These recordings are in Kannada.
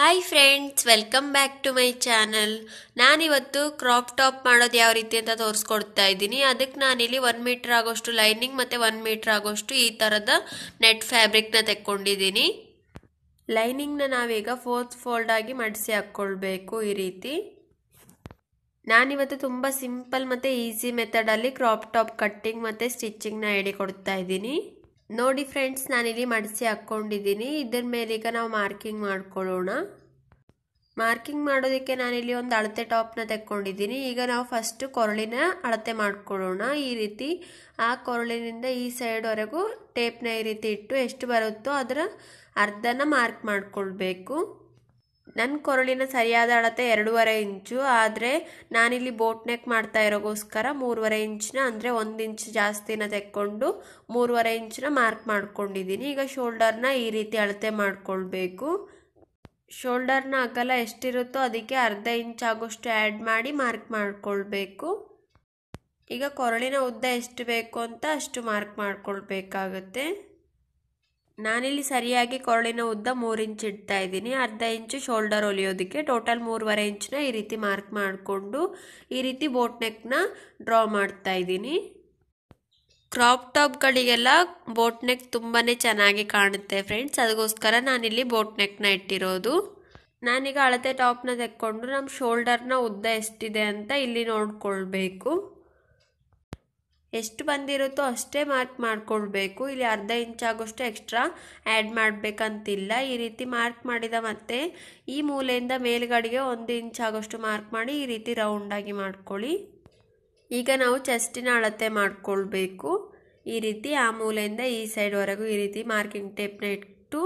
hi friends welcome back to my channel ನಾನಿವತ್ತು ಕ್ರಾಪ್ ಟಾಪ್ ಮಾಡೋದು ಯಾವ ರೀತಿ ಅಂತ ತೋರಿಸ್ಕೊಡ್ತಾ ಇದ್ದೀನಿ ಅದಕ್ಕೆ ನಾನಿಲ್ಲಿ ಒನ್ ಮೀಟ್ರ್ ಆಗೋಷ್ಟು ಲೈನಿಂಗ್ ಮತ್ತು ಒನ್ ಮೀಟ್ರ್ ಆಗೋಷ್ಟು ಈ ಥರದ ನೆಟ್ ಫ್ಯಾಬ್ರಿಕ್ನ ತೆಕ್ಕೊಂಡಿದ್ದೀನಿ ಲೈನಿಂಗ್ನ ನಾವೀಗ ಫೋರ್ತ್ ಫೋಲ್ಡ್ ಆಗಿ ಮಡಿಸಿ ಹಾಕ್ಕೊಳ್ಬೇಕು ಈ ರೀತಿ ನಾನಿವತ್ತು ತುಂಬ ಸಿಂಪಲ್ ಮತ್ತು ಈಸಿ ಮೆಥಡಲ್ಲಿ ಕ್ರಾಪ್ ಟಾಪ್ ಕಟ್ಟಿಂಗ್ ಮತ್ತು ಸ್ಟಿಚ್ಚಿಂಗ್ನ ಹೇಳಿಕೊಡ್ತಾ ಇದ್ದೀನಿ ನೋಡಿ ಫ್ರೆಂಡ್ಸ್ ನಾನಿಲ್ಲಿ ಮಡಿಸಿ ಹಾಕ್ಕೊಂಡಿದ್ದೀನಿ ಇದ್ರ ಮೇಲೆ ಈಗ ನಾವು ಮಾರ್ಕಿಂಗ್ ಮಾಡ್ಕೊಳ್ಳೋಣ ಮಾರ್ಕಿಂಗ್ ಮಾಡೋದಕ್ಕೆ ನಾನಿಲ್ಲಿ ಒಂದು ಅಳತೆ ಟಾಪ್ನ ತೆಕ್ಕೊಂಡಿದ್ದೀನಿ ಈಗ ನಾವು ಫಸ್ಟ್ ಕೊರಳಿನ ಅಳತೆ ಮಾಡ್ಕೊಳ್ಳೋಣ ಈ ರೀತಿ ಆ ಕೊರಳಿನಿಂದ ಈ ಸೈಡ್ವರೆಗೂ ಟೇಪ್ನ ಈ ರೀತಿ ಇಟ್ಟು ಎಷ್ಟು ಬರುತ್ತೋ ಅದರ ಅರ್ಧನ ಮಾರ್ಕ್ ಮಾಡಿಕೊಳ್ಬೇಕು ನನ್ನ ಕೊರಳಿನ ಸರಿಯಾದ ಅಳತೆ ಎರಡೂವರೆ ಇಂಚು ಆದರೆ ನಾನಿಲ್ಲಿ ಬೋಟ್ ನೆಕ್ ಮಾಡ್ತಾ ಇರೋಗೋಸ್ಕರ ಮೂರುವರೆ ಇಂಚಿನ ಅಂದರೆ ಒಂದು ಇಂಚು ಜಾಸ್ತಿನ ತೆಕ್ಕೊಂಡು ಮೂರುವರೆ ಇಂಚಿನ ಮಾರ್ಕ್ ಮಾಡ್ಕೊಂಡಿದ್ದೀನಿ ಈಗ ಶೋಲ್ಡರ್ನ ಈ ರೀತಿ ಅಳತೆ ಮಾಡಿಕೊಳ್ಬೇಕು ಶೋಲ್ಡರ್ನ ಅಗಲ ಎಷ್ಟಿರುತ್ತೋ ಅದಕ್ಕೆ ಅರ್ಧ ಇಂಚ್ ಆಗೋಷ್ಟು ಆ್ಯಡ್ ಮಾಡಿ ಮಾರ್ಕ್ ಮಾಡಿಕೊಳ್ಬೇಕು ಈಗ ಕೊರಳಿನ ಉದ್ದ ಎಷ್ಟು ಬೇಕು ಅಂತ ಅಷ್ಟು ಮಾರ್ಕ್ ಮಾಡಿಕೊಳ್ಬೇಕಾಗತ್ತೆ ನಾನಿಲ್ಲಿ ಸರಿಯಾಗಿ ಕೊರಳಿನ ಉದ್ದ ಮೂರು ಇಂಚ್ ಇಡ್ತಾ ಇದ್ದೀನಿ ಅರ್ಧ ಇಂಚು ಶೋಲ್ಡರ್ ಹೊಲಿಯೋದಕ್ಕೆ ಟೋಟಲ್ ಮೂರುವರೆ ಇಂಚನ್ನ ಈ ರೀತಿ ಮಾರ್ಕ್ ಮಾಡಿಕೊಂಡು ಈ ರೀತಿ ಬೋಟ್ ನೆಕ್ನ ಡ್ರಾ ಮಾಡ್ತಾ ಇದ್ದೀನಿ ಕ್ರಾಪ್ ಟಾಪ್ಗಳಿಗೆಲ್ಲ ಬೋಟ್ ನೆಕ್ ತುಂಬಾ ಚೆನ್ನಾಗಿ ಕಾಣುತ್ತೆ ಫ್ರೆಂಡ್ಸ್ ಅದಕ್ಕೋಸ್ಕರ ನಾನಿಲ್ಲಿ ಬೋಟ್ ನೆಕ್ನ ಇಟ್ಟಿರೋದು ನಾನೀಗ ಅಳತೆ ಟಾಪ್ನ ತೆಕ್ಕೊಂಡು ನಮ್ಮ ಶೋಲ್ಡರ್ನ ಉದ್ದ ಎಷ್ಟಿದೆ ಅಂತ ಇಲ್ಲಿ ನೋಡ್ಕೊಳ್ಬೇಕು ಎಷ್ಟು ಬಂದಿರುತ್ತೋ ಅಷ್ಟೇ ಮಾರ್ಕ್ ಮಾಡಿಕೊಳ್ಬೇಕು ಇಲ್ಲಿ ಅರ್ಧ ಆಗೋಷ್ಟು ಎಕ್ಸ್ಟ್ರಾ ಆ್ಯಡ್ ಮಾಡಬೇಕಂತಿಲ್ಲ ಈ ರೀತಿ ಮಾರ್ಕ್ ಮಾಡಿದ ಮತ್ತೆ ಈ ಮೂಲೆಯಿಂದ ಮೇಲ್ಗಡೆಗೆ ಒಂದು ಇಂಚ್ ಆಗೋಷ್ಟು ಮಾರ್ಕ್ ಮಾಡಿ ಈ ರೀತಿ ರೌಂಡಾಗಿ ಮಾಡ್ಕೊಳ್ಳಿ ಈಗ ನಾವು ಚೆಸ್ಟಿನ ಅಳತೆ ಮಾಡಿಕೊಳ್ಬೇಕು ಈ ರೀತಿ ಆ ಮೂಲೆಯಿಂದ ಈ ಸೈಡ್ವರೆಗೂ ಈ ರೀತಿ ಮಾರ್ಕಿಂಗ್ ಟೇಪ್ನ ಇಟ್ಟು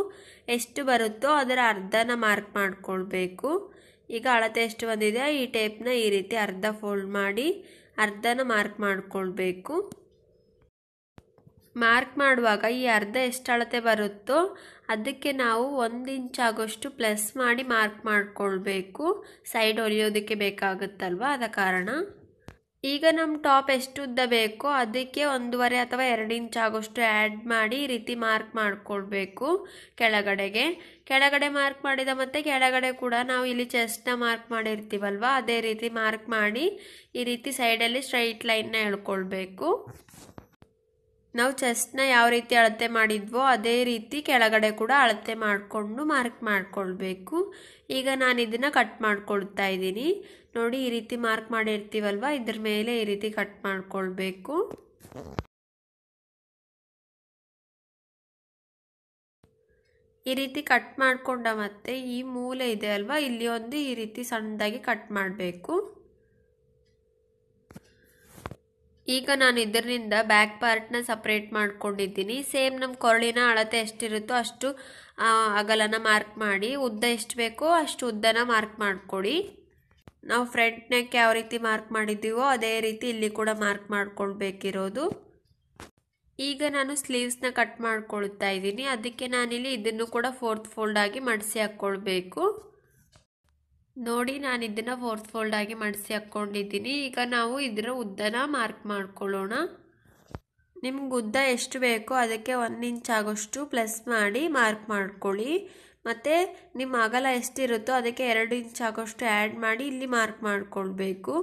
ಎಷ್ಟು ಬರುತ್ತೋ ಅದರ ಅರ್ಧನ ಮಾರ್ಕ್ ಮಾಡಿಕೊಳ್ಬೇಕು ಈಗ ಅಳತೆ ಎಷ್ಟು ಬಂದಿದೆ ಈ ಟೇಪ್ನ ಈ ರೀತಿ ಅರ್ಧ ಫೋಲ್ಡ್ ಮಾಡಿ ಅರ್ಧನ ಮಾರ್ಕ್ ಮಾಡಿಕೊಳ್ಬೇಕು ಮಾರ್ಕ್ ಮಾಡುವಾಗ ಈ ಅರ್ಧ ಎಷ್ಟು ಅಳತೆ ಬರುತ್ತೋ ಅದಕ್ಕೆ ನಾವು ಒಂದು ಆಗೋಷ್ಟು ಪ್ಲಸ್ ಮಾಡಿ ಮಾರ್ಕ್ ಮಾಡಿಕೊಳ್ಬೇಕು ಸೈಡ್ ಹೊಲಿಯೋದಕ್ಕೆ ಬೇಕಾಗುತ್ತಲ್ವ ಆದ ಕಾರಣ ಈಗ ನಮ್ಮ ಟಾಪ್ ಎಷ್ಟು ಉದ್ದ ಬೇಕೋ ಅದಕ್ಕೆ ಒಂದೂವರೆ ಅಥವಾ ಎರಡು ಇಂಚ್ ಆಗೋಷ್ಟು ಆ್ಯಡ್ ಮಾಡಿ ಈ ರೀತಿ ಮಾರ್ಕ್ ಮಾಡಿಕೊಳ್ಬೇಕು ಕೆಳಗಡೆಗೆ ಕೆಳಗಡೆ ಮಾರ್ಕ್ ಮಾಡಿದ ಮತ್ತು ಕೆಳಗಡೆ ಕೂಡ ನಾವು ಇಲ್ಲಿ ಚೆಸ್ಟ್ನ ಮಾರ್ಕ್ ಮಾಡಿರ್ತೀವಲ್ವ ಅದೇ ರೀತಿ ಮಾರ್ಕ್ ಮಾಡಿ ಈ ರೀತಿ ಸೈಡಲ್ಲಿ ಸ್ಟ್ರೈಟ್ ಲೈನ್ನ ಎಳ್ಕೊಳ್ಬೇಕು ನಾವು ಚೆಸ್ಟ್ನ ಯಾವ ರೀತಿ ಅಳತೆ ಮಾಡಿದ್ವೋ ಅದೇ ರೀತಿ ಕೆಳಗಡೆ ಕೂಡ ಅಳತೆ ಮಾಡಿಕೊಂಡು ಮಾರ್ಕ್ ಮಾಡಿಕೊಳ್ಬೇಕು ಈಗ ನಾನು ಇದನ್ನು ಕಟ್ ಮಾಡ್ಕೊಳ್ತಾ ಇದ್ದೀನಿ ನೋಡಿ ಈ ರೀತಿ ಮಾರ್ಕ್ ಮಾಡಿರ್ತೀವಲ್ವ ಇದ್ರ ಮೇಲೆ ಈ ರೀತಿ ಕಟ್ ಮಾಡ್ಕೊಳ್ಬೇಕು ಈ ರೀತಿ ಕಟ್ ಮಾಡಿಕೊಂಡ ಮತ್ತೆ ಈ ಮೂಲೆ ಇದೆ ಅಲ್ವಾ ಇಲ್ಲಿ ಒಂದು ಈ ರೀತಿ ಸಣ್ಣದಾಗಿ ಕಟ್ ಮಾಡಬೇಕು ಈಗ ನಾನು ಇದರಿಂದ ಬ್ಯಾಕ್ ಪಾರ್ಟ್ನ ಸಪ್ರೇಟ್ ಮಾಡ್ಕೊಂಡಿದ್ದೀನಿ ಸೇಮ್ ನಮ್ಮ ಕೊರಳಿನ ಅಳತೆ ಎಷ್ಟಿರುತ್ತೋ ಅಷ್ಟು ಅಗಲನ ಮಾರ್ಕ್ ಮಾಡಿ ಉದ್ದ ಎಷ್ಟು ಬೇಕೋ ಅಷ್ಟು ಉದ್ದನ ಮಾರ್ಕ್ ಮಾಡಿಕೊಡಿ ನಾವು ಫ್ರಂಟ್ ನೆಕ್ ಯಾವ ರೀತಿ ಮಾರ್ಕ್ ಮಾಡಿದ್ದೀವೋ ಅದೇ ರೀತಿ ಇಲ್ಲಿ ಕೂಡ ಮಾರ್ಕ್ ಮಾಡ್ಕೊಳ್ಬೇಕಿರೋದು ಈಗ ನಾನು ಸ್ಲೀವ್ಸ್ನ ಕಟ್ ಮಾಡ್ಕೊಳ್ತಾ ಇದ್ದೀನಿ ಅದಕ್ಕೆ ನಾನಿಲ್ಲಿ ಇದನ್ನು ಕೂಡ ಫೋರ್ತ್ ಫೋಲ್ಡ್ ಆಗಿ ಮಡಿಸಿ ಹಾಕ್ಕೊಳ್ಬೇಕು ನೋಡಿ ನಾನು ಇದನ್ನು ಫೋರ್ತ್ ಫೋಲ್ಡ್ ಆಗಿ ಮಡಿಸಿ ಹಾಕ್ಕೊಂಡಿದ್ದೀನಿ ಈಗ ನಾವು ಇದರ ಉದ್ದನ ಮಾರ್ಕ್ ಮಾಡ್ಕೊಳ್ಳೋಣ ನಿಮ್ಗೆ ಉದ್ದ ಎಷ್ಟು ಬೇಕೋ ಅದಕ್ಕೆ ಒಂದು ಇಂಚ್ ಆಗೋಷ್ಟು ಪ್ಲಸ್ ಮಾಡಿ ಮಾರ್ಕ್ ಮಾಡ್ಕೊಳ್ಳಿ ಮತ್ತು ನಿಮ್ಮ ಅಗಲ ಎಷ್ಟಿರುತ್ತೋ ಅದಕ್ಕೆ ಎರಡು ಇಂಚ್ ಆಗೋಷ್ಟು ಆ್ಯಡ್ ಮಾಡಿ ಇಲ್ಲಿ ಮಾರ್ಕ್ ಮಾಡಿಕೊಳ್ಬೇಕು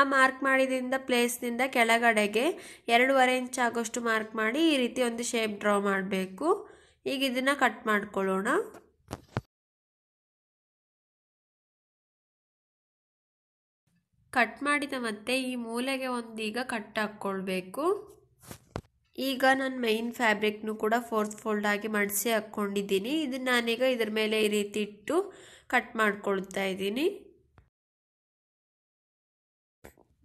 ಆ ಮಾರ್ಕ್ ಮಾಡಿದಿಂದ ಪ್ಲೇಸ್ನಿಂದ ಕೆಳಗಡೆಗೆ ಎರಡೂವರೆ ಇಂಚ್ ಆಗೋಷ್ಟು ಮಾರ್ಕ್ ಮಾಡಿ ಈ ರೀತಿ ಒಂದು ಶೇಪ್ ಡ್ರಾ ಮಾಡಬೇಕು ಈಗ ಇದನ್ನು ಕಟ್ ಮಾಡ್ಕೊಳ್ಳೋಣ ಕಟ್ ಮಾಡಿದ ಮತ್ತೆ ಈ ಮೂಲೆಗೆ ಒಂದೀಗ ಕಟ್ ಹಾಕ್ಕೊಳ್ಬೇಕು ಈಗ ನಾನು ಮೈನ್ ಫ್ಯಾಬ್ರಿಕ್ನು ಕೂಡ ಫೋರ್ತ್ ಫೋಲ್ಡ್ ಆಗಿ ಮಡಿಸಿ ಹಾಕ್ಕೊಂಡಿದ್ದೀನಿ ಇದನ್ನು ನಾನೀಗ ಇದ್ರ ಮೇಲೆ ಈ ರೀತಿ ಇಟ್ಟು ಕಟ್ ಮಾಡ್ಕೊಳ್ತಾ ಇದ್ದೀನಿ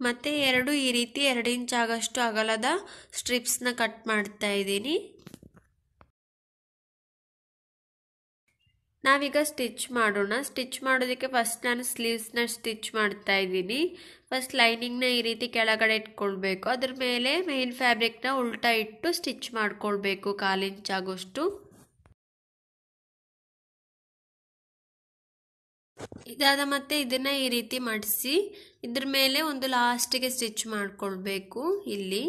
ಮತ್ತು ಎರಡು ಈ ರೀತಿ ಎರಡು ಇಂಚ್ ಆಗಷ್ಟು ಅಗಲದ ಸ್ಟ್ರಿಪ್ಸ್ನ ಕಟ್ ಮಾಡ್ತಾ ಇದ್ದೀನಿ ನಾವೀಗ ಸ್ಟಿಚ್ ಮಾಡೋಣ ಸ್ಟಿಚ್ ಮಾಡೋದಕ್ಕೆ ಫಸ್ಟ್ ನಾನು ಸ್ಲೀವ್ಸ್ನ ಸ್ಟಿಚ್ ಮಾಡ್ತಾ ಇದ್ದೀನಿ ಫಸ್ಟ್ ಲೈನಿಂಗ್ನ ಈ ರೀತಿ ಕೆಳಗಡೆ ಇಟ್ಕೊಳ್ಬೇಕು ಅದ್ರ ಮೇಲೆ ಮೇನ್ ಫ್ಯಾಬ್ರಿಕ್ನ ಉಲ್ಟಾ ಇಟ್ಟು ಸ್ಟಿಚ್ ಮಾಡ್ಕೊಳ್ಬೇಕು ಕಾಲು ಆಗೋಷ್ಟು ಇದಾದ ಮತ್ತೆ ಇದನ್ನ ಈ ರೀತಿ ಮಡಿಸಿ ಇದ್ರ ಮೇಲೆ ಒಂದು ಲಾಸ್ಟಿಗೆ ಸ್ಟಿಚ್ ಮಾಡ್ಕೊಳ್ಬೇಕು ಇಲ್ಲಿ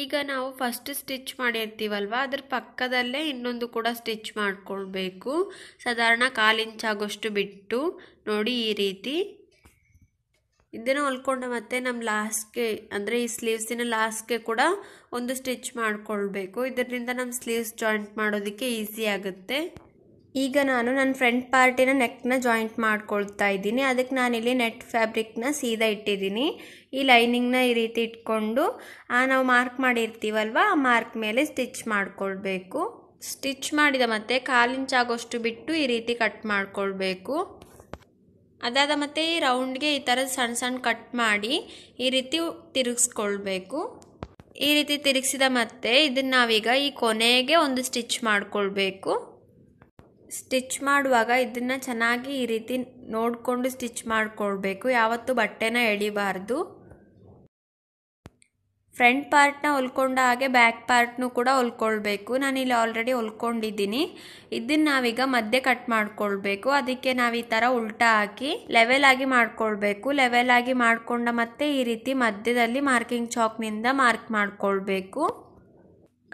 ಈಗ ನಾವು ಫಸ್ಟ್ ಸ್ಟಿಚ್ ಮಾಡಿರ್ತೀವಲ್ವ ಅದ್ರ ಪಕ್ಕದಲ್ಲೇ ಇನ್ನೊಂದು ಕೂಡ ಸ್ಟಿಚ್ ಮಾಡಿಕೊಳ್ಬೇಕು ಸಾಧಾರಣ ಕಾಲು ಆಗೋಷ್ಟು ಬಿಟ್ಟು ನೋಡಿ ಈ ರೀತಿ ಇದನ್ನು ಹೊಲ್ಕೊಂಡು ಮತ್ತೆ ನಮ್ಮ ಲಾಸ್ಟ್ಗೆ ಅಂದರೆ ಈ ಸ್ಲೀವ್ಸಿನ ಲಾಸ್ಟ್ಗೆ ಕೂಡ ಒಂದು ಸ್ಟಿಚ್ ಮಾಡಿಕೊಳ್ಬೇಕು ಇದರಿಂದ ನಮ್ಮ ಸ್ಲೀವ್ಸ್ ಜಾಯಿಂಟ್ ಮಾಡೋದಕ್ಕೆ ಈಸಿ ಆಗುತ್ತೆ ಈಗ ನಾನು ನನ್ನ ಫ್ರಂಟ್ ಪಾರ್ಟಿನ ನೆಕ್ನ ಜಾಯಿಂಟ್ ಮಾಡ್ಕೊಳ್ತಾ ಇದ್ದೀನಿ ಅದಕ್ಕೆ ನಾನಿಲ್ಲಿ ನೆಟ್ ಫ್ಯಾಬ್ರಿಕ್ನ ಸೀದಾ ಇಟ್ಟಿದ್ದೀನಿ ಈ ಲೈನಿಂಗ್ನ ಈ ರೀತಿ ಇಟ್ಕೊಂಡು ಆ ನಾವು ಮಾರ್ಕ್ ಮಾಡಿರ್ತೀವಲ್ವ ಆ ಮಾರ್ಕ್ ಮೇಲೆ ಸ್ಟಿಚ್ ಮಾಡಿಕೊಳ್ಬೇಕು ಸ್ಟಿಚ್ ಮಾಡಿದ ಮತ್ತೆ ಕಾಲಿಂಚ್ ಆಗೋಷ್ಟು ಬಿಟ್ಟು ಈ ರೀತಿ ಕಟ್ ಮಾಡ್ಕೊಳ್ಬೇಕು ಅದಾದ ಮತ್ತೆ ಈ ರೌಂಡ್ಗೆ ಈ ಥರದ ಸಣ್ಣ ಸಣ್ಣ ಕಟ್ ಮಾಡಿ ಈ ರೀತಿ ತಿರುಗಿಸ್ಕೊಳ್ಬೇಕು ಈ ರೀತಿ ತಿರುಗಿಸಿದ ಮತ್ತೆ ಇದನ್ನ ನಾವೀಗ ಈ ಕೊನೆಗೆ ಒಂದು ಸ್ಟಿಚ್ ಮಾಡಿಕೊಳ್ಬೇಕು ಸ್ಟಿಚ್ ಮಾಡುವಾಗ ಇದನ್ನು ಚೆನ್ನಾಗಿ ಈ ರೀತಿ ನೋಡಿಕೊಂಡು ಸ್ಟಿಚ್ ಮಾಡಿಕೊಳ್ಬೇಕು ಯಾವತ್ತೂ ಬಟ್ಟೆನ ಎಳಿಬಾರ್ದು ಫ್ರಂಟ್ ಪಾರ್ಟ್ನ ಹೊಲ್ಕೊಂಡ ಹಾಗೆ ಬ್ಯಾಕ್ ಪಾರ್ಟ್ನೂ ಕೂಡ ಹೊಲ್ಕೊಳ್ಬೇಕು ಇಲ್ಲಿ ಆಲ್ರೆಡಿ ಹೊಲ್ಕೊಂಡಿದ್ದೀನಿ ಇದನ್ನು ನಾವೀಗ ಮಧ್ಯೆ ಕಟ್ ಮಾಡ್ಕೊಳ್ಬೇಕು ಅದಕ್ಕೆ ನಾವು ಈ ಥರ ಉಲ್ಟಾ ಹಾಕಿ ಲೆವೆಲ್ ಆಗಿ ಮಾಡ್ಕೊಳ್ಬೇಕು ಲೆವೆಲ್ ಆಗಿ ಮಾಡಿಕೊಂಡ ಮತ್ತೆ ಈ ರೀತಿ ಮಧ್ಯದಲ್ಲಿ ಮಾರ್ಕಿಂಗ್ ಚಾಕ್ನಿಂದ ಮಾರ್ಕ್ ಮಾಡಿಕೊಳ್ಬೇಕು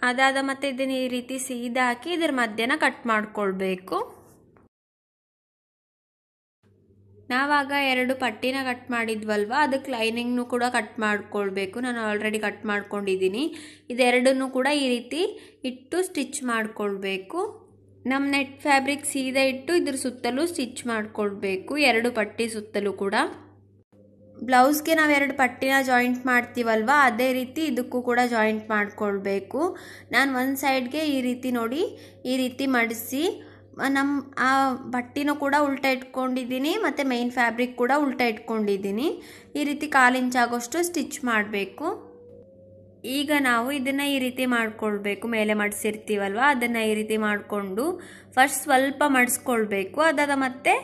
ಅದಾದ ಮತ್ತೆ ಇದನ್ನು ಈ ರೀತಿ ಸೀದಾ ಹಾಕಿ ಇದರ ಮಧ್ಯನ ಕಟ್ ಮಾಡಿಕೊಳ್ಬೇಕು ನಾವಾಗ ಎರಡು ಪಟ್ಟಿನ ಕಟ್ ಮಾಡಿದ್ವಲ್ವ ಅದಕ್ಕೆ ಲೈನಿಂಗ್ನು ಕೂಡ ಕಟ್ ಮಾಡಿಕೊಳ್ಬೇಕು ನಾನು ಆಲ್ರೆಡಿ ಕಟ್ ಮಾಡ್ಕೊಂಡಿದ್ದೀನಿ ಇದೆರಡನ್ನೂ ಕೂಡ ಈ ರೀತಿ ಇಟ್ಟು ಸ್ಟಿಚ್ ಮಾಡಿಕೊಳ್ಬೇಕು ನಮ್ಮ ನೆಟ್ ಫ್ಯಾಬ್ರಿಕ್ ಸೀದಾ ಇಟ್ಟು ಇದ್ರ ಸುತ್ತಲೂ ಸ್ಟಿಚ್ ಮಾಡಿಕೊಳ್ಬೇಕು ಎರಡು ಪಟ್ಟಿ ಸುತ್ತಲೂ ಕೂಡ ಬ್ಲೌಸ್ಗೆ ನಾವು ಎರಡು ಪಟ್ಟಿನ ಜಾಯಿಂಟ್ ಮಾಡ್ತೀವಲ್ವ ಅದೇ ರೀತಿ ಇದಕ್ಕೂ ಕೂಡ ಜಾಯಿಂಟ್ ಮಾಡಿಕೊಳ್ಬೇಕು ನಾನು ಒಂದು ಸೈಡ್ಗೆ ಈ ರೀತಿ ನೋಡಿ ಈ ರೀತಿ ಮಡಿಸಿ ನಮ್ಮ ಆ ಬಟ್ಟಿನೂ ಕೂಡ ಉಲ್ಟ ಇಟ್ಕೊಂಡಿದ್ದೀನಿ ಮತ್ತು ಮೈನ್ ಫ್ಯಾಬ್ರಿಕ್ ಕೂಡ ಉಲ್ಟ ಇಟ್ಕೊಂಡಿದ್ದೀನಿ ಈ ರೀತಿ ಕಾಲು ಇಂಚಾಗೋಷ್ಟು ಸ್ಟಿಚ್ ಮಾಡಬೇಕು ಈಗ ನಾವು ಇದನ್ನು ಈ ರೀತಿ ಮಾಡಿಕೊಳ್ಬೇಕು ಮೇಲೆ ಮಡಿಸಿರ್ತೀವಲ್ವ ಅದನ್ನು ಈ ರೀತಿ ಮಾಡಿಕೊಂಡು ಫಸ್ಟ್ ಸ್ವಲ್ಪ ಮಡಿಸ್ಕೊಳ್ಬೇಕು ಅದಾದ ಮತ್ತೆ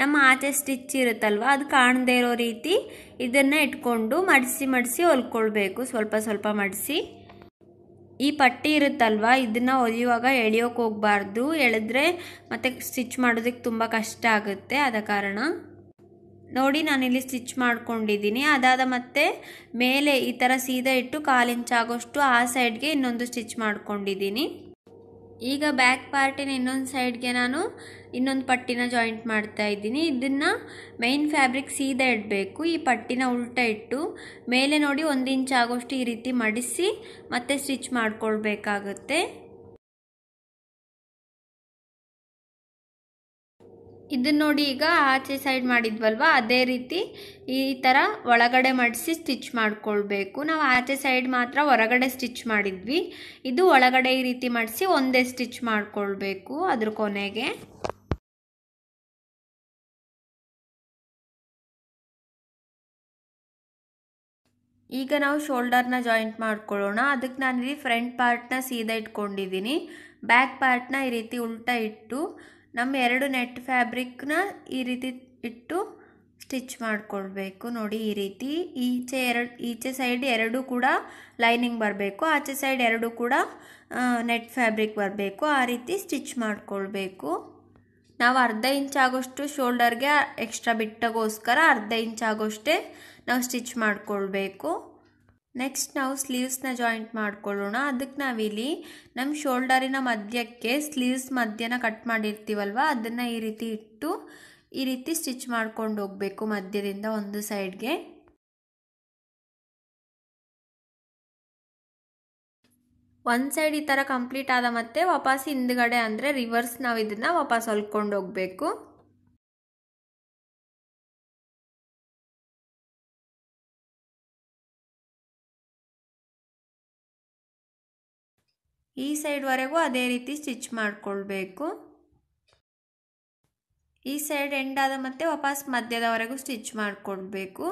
ನಮ್ಮ ಆಚೆ ಸ್ಟಿಚ್ ಇರುತ್ತಲ್ವ ಅದು ಕಾಣದೇ ಇರೋ ರೀತಿ ಇದನ್ನು ಇಟ್ಕೊಂಡು ಮಡಿಸಿ ಮಡಿಸಿ ಹೊಲ್ಕೊಳ್ಬೇಕು ಸ್ವಲ್ಪ ಸ್ವಲ್ಪ ಮಡಿಸಿ ಈ ಪಟ್ಟಿ ಇರುತ್ತಲ್ವ ಇದನ್ನು ಒಲಿಯುವಾಗ ಎಳೆಯೋಕೆ ಹೋಗಬಾರ್ದು ಎಳೆದ್ರೆ ಮತ್ತೆ ಸ್ಟಿಚ್ ಮಾಡೋದಕ್ಕೆ ತುಂಬ ಕಷ್ಟ ಆಗುತ್ತೆ ಆದ ಕಾರಣ ನೋಡಿ ನಾನಿಲ್ಲಿ ಸ್ಟಿಚ್ ಮಾಡ್ಕೊಂಡಿದ್ದೀನಿ ಅದಾದ ಮತ್ತೆ ಮೇಲೆ ಈ ಥರ ಸೀದಾ ಇಟ್ಟು ಕಾಲು ಆಗೋಷ್ಟು ಆ ಸೈಡ್ಗೆ ಇನ್ನೊಂದು ಸ್ಟಿಚ್ ಮಾಡ್ಕೊಂಡಿದ್ದೀನಿ ಈಗ ಬ್ಯಾಕ್ ಪಾರ್ಟಿನ ಇನ್ನೊಂದು ಸೈಡ್ಗೆ ನಾನು ಇನ್ನೊಂದು ಪಟ್ಟಿನ ಜಾಯಿಂಟ್ ಮಾಡ್ತಾ ಇದ್ದೀನಿ ಇದನ್ನು ಮೈನ್ ಫ್ಯಾಬ್ರಿಕ್ ಸೀದಾ ಇಡಬೇಕು ಈ ಪಟ್ಟಿನ ಉಲ್ಟ ಇಟ್ಟು ಮೇಲೆ ನೋಡಿ ಒಂದು ಇಂಚ್ ಆಗೋಷ್ಟು ಈ ರೀತಿ ಮಡಿಸಿ ಮತ್ತೆ ಸ್ಟಿಚ್ ಮಾಡಿಕೊಳ್ಬೇಕಾಗುತ್ತೆ ಇದನ್ನ ನೋಡಿ ಈಗ ಆಚೆ ಸೈಡ್ ಮಾಡಿದ್ವಲ್ವ ಅದೇ ರೀತಿ ಈ ಥರ ಒಳಗಡೆ ಮಡಿಸಿ ಸ್ಟಿಚ್ ಮಾಡ್ಕೊಳ್ಬೇಕು ನಾವು ಆಚೆ ಸೈಡ್ ಮಾತ್ರ ಹೊರಗಡೆ ಸ್ಟಿಚ್ ಮಾಡಿದ್ವಿ ಇದು ಒಳಗಡೆ ಈ ರೀತಿ ಮಡಿಸಿ ಒಂದೇ ಸ್ಟಿಚ್ ಮಾಡಿಕೊಳ್ಬೇಕು ಅದ್ರ ಕೊನೆಗೆ ಈಗ ನಾವು ಶೋಲ್ಡರ್ನ ಜಾಯಿಂಟ್ ಮಾಡ್ಕೊಳ್ಳೋಣ ಅದಕ್ಕೆ ನಾನು ಇಲ್ಲಿ ಫ್ರಂಟ್ ಪಾರ್ಟ್ನ ಸೀದಾ ಇಟ್ಕೊಂಡಿದ್ದೀನಿ ಬ್ಯಾಕ್ ಪಾರ್ಟ್ನ ಈ ರೀತಿ ಉಲ್ಟಾ ಇಟ್ಟು ನಮ್ಮ ಎರಡು ನೆಟ್ ಫ್ಯಾಬ್ರಿಕ್ನ ಈ ರೀತಿ ಇಟ್ಟು ಸ್ಟಿಚ್ ಮಾಡಿಕೊಳ್ಬೇಕು ನೋಡಿ ಈ ರೀತಿ ಈಚೆ ಎರಡು ಈಚೆ ಸೈಡ್ ಎರಡೂ ಕೂಡ ಲೈನಿಂಗ್ ಬರಬೇಕು ಆಚೆ ಸೈಡ್ ಎರಡೂ ಕೂಡ ನೆಟ್ ಫ್ಯಾಬ್ರಿಕ್ ಬರಬೇಕು ಆ ರೀತಿ ಸ್ಟಿಚ್ ಮಾಡಿಕೊಳ್ಬೇಕು ನಾವು ಅರ್ಧ ಇಂಚ್ ಆಗೋಷ್ಟು ಶೋಲ್ಡರ್ಗೆ ಎಕ್ಸ್ಟ್ರಾ ಬಿಟ್ಟಗೋಸ್ಕರ ಅರ್ಧ ಇಂಚ್ ಆಗೋಷ್ಟೇ ನಾವು ಸ್ಟಿಚ್ ಮಾಡಿಕೊಳ್ಬೇಕು ನೆಕ್ಸ್ಟ್ ನಾವು ಸ್ಲೀವ್ಸ್ನ ಜಾಯಿಂಟ್ ಮಾಡ್ಕೊಳ್ಳೋಣ ಅದಕ್ಕೆ ನಾವಿಲ್ಲಿ ನಮ್ಮ ಶೋಲ್ಡರಿನ ಮಧ್ಯಕ್ಕೆ ಸ್ಲೀವ್ಸ್ ಮಧ್ಯನ ಕಟ್ ಮಾಡಿರ್ತೀವಲ್ವ ಅದನ್ನು ಈ ರೀತಿ ಇಟ್ಟು ಈ ರೀತಿ ಸ್ಟಿಚ್ ಮಾಡ್ಕೊಂಡು ಹೋಗಬೇಕು ಮಧ್ಯದಿಂದ ಒಂದು ಸೈಡ್ಗೆ ಒಂದು ಸೈಡ್ ಈ ಥರ ಕಂಪ್ಲೀಟ್ ಆದ ಮತ್ತೆ ವಾಪಸ್ ಹಿಂದ್ಗಡೆ ಅಂದರೆ ರಿವರ್ಸ್ ನಾವು ಇದನ್ನು ವಾಪಸ್ ಹೊಲ್ಕೊಂಡು ಹೋಗಬೇಕು ಈ ಸೈಡ್ವರೆಗೂ ಅದೇ ರೀತಿ ಸ್ಟಿಚ್ ಮಾಡಿಕೊಳ್ಬೇಕು ಈ ಸೈಡ್ ಎಂಡಾದ ಮತ್ತೆ ವಾಪಸ್ ಮಧ್ಯದವರೆಗೂ ಸ್ಟಿಚ್ ಮಾಡಿಕೊಳ್ಬೇಕು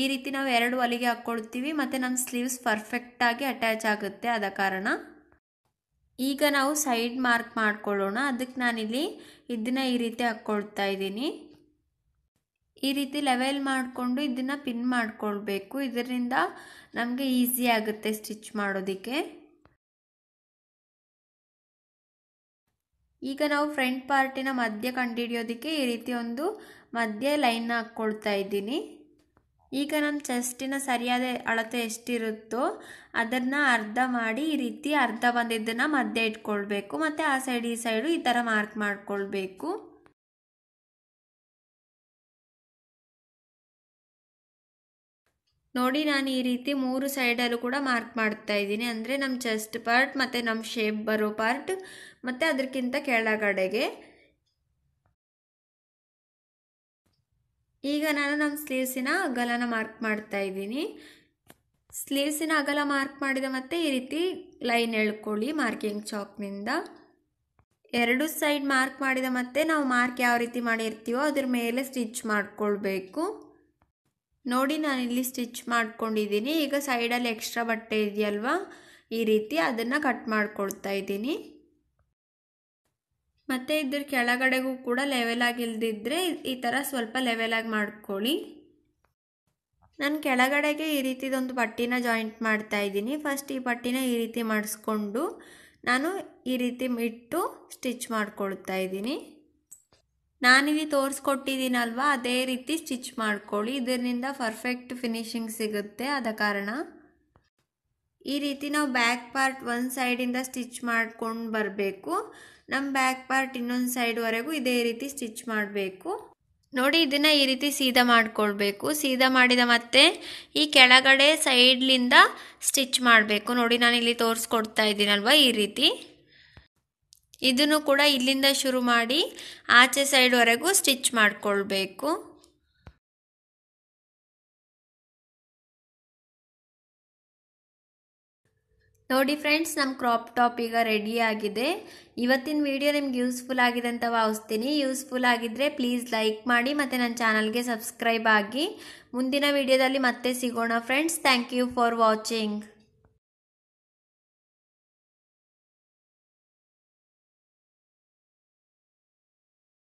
ಈ ರೀತಿ ನಾವು ಎರಡು ಒಲಿಗೆ ಹಾಕ್ಕೊಳ್ತೀವಿ ಮತ್ತು ನಮ್ಮ ಸ್ಲೀವ್ಸ್ ಪರ್ಫೆಕ್ಟಾಗಿ ಅಟ್ಯಾಚ್ ಆಗುತ್ತೆ ಆದ ಕಾರಣ ಈಗ ನಾವು ಸೈಡ್ ಮಾರ್ಕ್ ಮಾಡ್ಕೊಳ್ಳೋಣ ಅದಕ್ಕೆ ನಾನಿಲ್ಲಿ ಇದನ್ನ ಈ ರೀತಿ ಹಾಕ್ಕೊಳ್ತಾ ಇದ್ದೀನಿ ಈ ರೀತಿ ಲೆವೆಲ್ ಮಾಡಿಕೊಂಡು ಇದನ್ನು ಪಿನ್ ಮಾಡಿಕೊಳ್ಬೇಕು ಇದರಿಂದ ನಮಗೆ ಈಸಿ ಆಗುತ್ತೆ ಸ್ಟಿಚ್ ಮಾಡೋದಕ್ಕೆ ಈಗ ನಾವು ಫ್ರಂಟ್ ಪಾರ್ಟಿನ ಮಧ್ಯ ಕಂಡುಹಿಡಿಯೋದಕ್ಕೆ ಈ ರೀತಿ ಒಂದು ಮಧ್ಯ ಲೈನ್ನ ಹಾಕ್ಕೊಳ್ತಾ ಇದ್ದೀನಿ ಈಗ ನಮ್ಮ ಚೆಸ್ಟಿನ ಸರಿಯಾದ ಅಳತೆ ಎಷ್ಟಿರುತ್ತೋ ಅದನ್ನು ಅರ್ಧ ಮಾಡಿ ಈ ರೀತಿ ಅರ್ಧ ಬಂದಿದ್ದನ್ನು ಮಧ್ಯ ಇಟ್ಕೊಳ್ಬೇಕು ಮತ್ತು ಆ ಸೈಡ್ ಈ ಸೈಡು ಈ ಥರ ಮಾರ್ಕ್ ಮಾಡಿಕೊಳ್ಬೇಕು ನೋಡಿ ನಾನು ಈ ರೀತಿ ಮೂರು ಸೈಡಲ್ಲೂ ಕೂಡ ಮಾರ್ಕ್ ಮಾಡ್ತಾ ಇದ್ದೀನಿ ಅಂದರೆ ನಮ್ಮ ಚೆಸ್ಟ್ ಪಾರ್ಟ್ ಮತ್ತು ನಮ್ಮ ಶೇಪ್ ಬರೋ ಪಾರ್ಟ್ ಮತ್ತು ಅದಕ್ಕಿಂತ ಕೆಳಗಡೆಗೆ ಈಗ ನಾನು ನಮ್ಮ ಸ್ಲೀವ್ಸಿನ ಅಗಲನ ಮಾರ್ಕ್ ಮಾಡ್ತಾ ಇದ್ದೀನಿ ಸ್ಲೀವ್ಸಿನ ಅಗಲ ಮಾರ್ಕ್ ಮಾಡಿದ ಮತ್ತೆ ಈ ರೀತಿ ಲೈನ್ ಎಳ್ಕೊಳ್ಳಿ ಮಾರ್ಕಿಂಗ್ ಚಾಕ್ನಿಂದ ಎರಡು ಸೈಡ್ ಮಾರ್ಕ್ ಮಾಡಿದ ಮತ್ತೆ ನಾವು ಮಾರ್ಕ್ ಯಾವ ರೀತಿ ಮಾಡಿರ್ತೀವೋ ಅದ್ರ ಮೇಲೆ ಸ್ಟಿಚ್ ಮಾಡ್ಕೊಳ್ಬೇಕು ನೋಡಿ ನಾನು ಇಲ್ಲಿ ಸ್ಟಿಚ್ ಮಾಡ್ಕೊಂಡಿದ್ದೀನಿ ಈಗ ಸೈಡಲ್ಲಿ ಎಕ್ಸ್ಟ್ರಾ ಬಟ್ಟೆ ಇದೆಯಲ್ವಾ ಈ ರೀತಿ ಅದನ್ನು ಕಟ್ ಮಾಡ್ಕೊಳ್ತಾ ಇದ್ದೀನಿ ಮತ್ತು ಇದ್ರ ಕೆಳಗಡೆಗೂ ಕೂಡ ಲೆವೆಲ್ ಆಗಿಲ್ದಿದ್ರೆ ಈ ಥರ ಸ್ವಲ್ಪ ಲೆವೆಲಾಗಿ ಮಾಡ್ಕೊಳ್ಳಿ ನಾನು ಕೆಳಗಡೆಗೆ ಈ ರೀತಿದೊಂದು ಪಟ್ಟಿನ ಜಾಯಿಂಟ್ ಮಾಡ್ತಾ ಇದ್ದೀನಿ ಫಸ್ಟ್ ಈ ಪಟ್ಟಿನ ಈ ರೀತಿ ಮಾಡಿಸ್ಕೊಂಡು ನಾನು ಈ ರೀತಿ ಇಟ್ಟು ಸ್ಟಿಚ್ ಮಾಡಿಕೊಳ್ತಾ ಇದ್ದೀನಿ ನಾನಿಲ್ಲಿ ತೋರಿಸ್ಕೊಟ್ಟಿದ್ದೀನಲ್ವಾ ಅದೇ ರೀತಿ ಸ್ಟಿಚ್ ಮಾಡ್ಕೊಳ್ಳಿ ಇದರಿಂದ ಪರ್ಫೆಕ್ಟ್ ಫಿನಿಶಿಂಗ್ ಸಿಗುತ್ತೆ ಆದ ಕಾರಣ ಈ ರೀತಿ ನಾವು ಬ್ಯಾಕ್ ಪಾರ್ಟ್ ಒಂದು ಸೈಡಿಂದ ಸ್ಟಿಚ್ ಮಾಡ್ಕೊಂಡು ಬರಬೇಕು ನಮ್ಮ ಬ್ಯಾಕ್ ಪಾರ್ಟ್ ಇನ್ನೊಂದು ಸೈಡ್ವರೆಗೂ ಇದೇ ರೀತಿ ಸ್ಟಿಚ್ ಮಾಡಬೇಕು ನೋಡಿ ಇದನ್ನು ಈ ರೀತಿ ಸೀದಾ ಮಾಡಿಕೊಳ್ಬೇಕು ಸೀದಾ ಮಾಡಿದ ಮತ್ತೆ ಈ ಕೆಳಗಡೆ ಸೈಡ್ಲಿಂದ ಸ್ಟಿಚ್ ಮಾಡಬೇಕು ನೋಡಿ ನಾನು ಇಲ್ಲಿ ತೋರಿಸ್ಕೊಡ್ತಾ ಇದ್ದೀನಲ್ವ ಈ ರೀತಿ ಇದನ್ನು ಕೂಡ ಇಲ್ಲಿಂದ ಶುರು ಮಾಡಿ ಆಚೆ ಸೈಡ್ವರೆಗೂ ಸ್ಟಿಚ್ ಮಾಡಿಕೊಳ್ಬೇಕು ನೋಡಿ ಫ್ರೆಂಡ್ಸ್ ನಮ್ಮ ಕ್ರಾಪ್ ಟಾಪ್ ಈಗ ರೆಡಿ ಆಗಿದೆ ಇವತ್ತಿನ ವಿಡಿಯೋ ನಿಮ್ಗೆ ಯೂಸ್ಫುಲ್ ಆಗಿದೆ ಅಂತ ಭಾವಿಸ್ತೀನಿ ಯೂಸ್ಫುಲ್ ಆಗಿದ್ದರೆ ಪ್ಲೀಸ್ ಲೈಕ್ ಮಾಡಿ ಮತ್ತು ನನ್ನ ಚಾನಲ್ಗೆ ಸಬ್ಸ್ಕ್ರೈಬ್ ಆಗಿ ಮುಂದಿನ ವಿಡಿಯೋದಲ್ಲಿ ಮತ್ತೆ ಸಿಗೋಣ friends thank you for watching